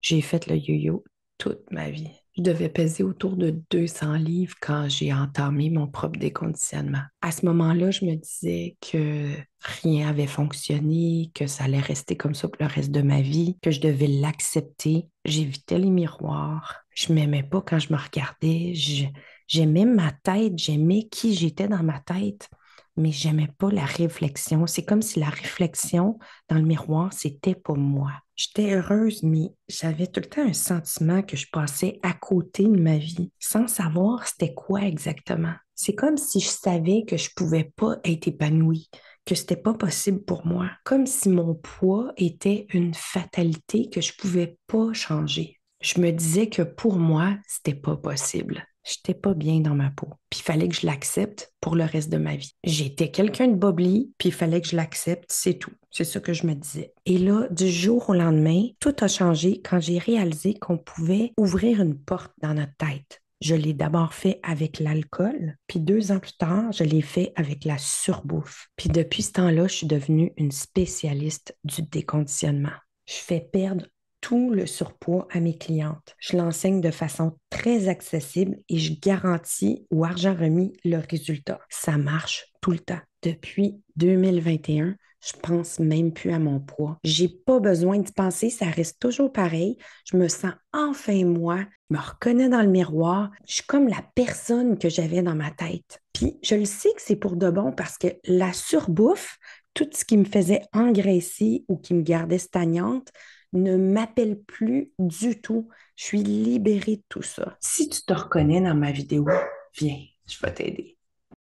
J'ai fait le yo-yo toute ma vie. Je devais peser autour de 200 livres quand j'ai entamé mon propre déconditionnement. À ce moment-là, je me disais que rien avait fonctionné, que ça allait rester comme ça pour le reste de ma vie, que je devais l'accepter. J'évitais les miroirs. Je m'aimais pas quand je me regardais. J'aimais ma tête, j'aimais qui j'étais dans ma tête mais j'aimais pas la réflexion. C'est comme si la réflexion dans le miroir, c'était pour moi. J'étais heureuse, mais j'avais tout le temps un sentiment que je passais à côté de ma vie, sans savoir c'était quoi exactement. C'est comme si je savais que je pouvais pas être épanouie, que ce c'était pas possible pour moi, comme si mon poids était une fatalité que je pouvais pas changer. Je me disais que pour moi, c'était pas possible j'étais pas bien dans ma peau. Puis il fallait que je l'accepte pour le reste de ma vie. J'étais quelqu'un de bobli, puis il fallait que je l'accepte, c'est tout. C'est ce que je me disais. Et là, du jour au lendemain, tout a changé quand j'ai réalisé qu'on pouvait ouvrir une porte dans notre tête. Je l'ai d'abord fait avec l'alcool, puis deux ans plus tard, je l'ai fait avec la surbouffe. Puis depuis ce temps-là, je suis devenue une spécialiste du déconditionnement. Je fais perdre tout le surpoids à mes clientes. Je l'enseigne de façon très accessible et je garantis ou argent remis le résultat. Ça marche tout le temps. Depuis 2021, je pense même plus à mon poids. J'ai pas besoin de penser, ça reste toujours pareil. Je me sens enfin moi, je me reconnais dans le miroir, je suis comme la personne que j'avais dans ma tête. Puis je le sais que c'est pour de bon parce que la surbouffe, tout ce qui me faisait engraisser ou qui me gardait stagnante, ne m'appelle plus du tout. Je suis libérée de tout ça. Si tu te reconnais dans ma vidéo, viens, je vais t'aider.